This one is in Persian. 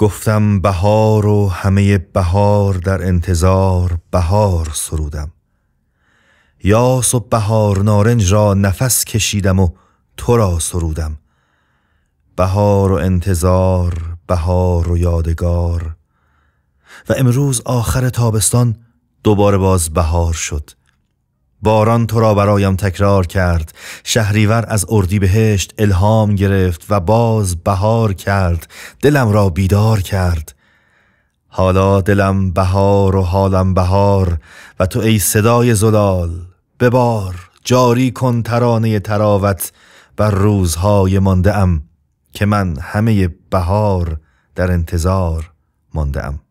گفتم بهار و همه بهار در انتظار بهار سرودم یاس و بهار نارنج را نفس کشیدم و تو را سرودم بهار و انتظار بهار و یادگار و امروز آخر تابستان دوباره باز بهار شد باران تو را برایم تکرار کرد شهریور از اردیبهشت الهام گرفت و باز بهار کرد دلم را بیدار کرد حالا دلم بهار و حالم بهار و تو ای صدای زلال ببار جاری کن ترانه تراوت بر روزهای مانده ام که من همه بهار در انتظار مانده ام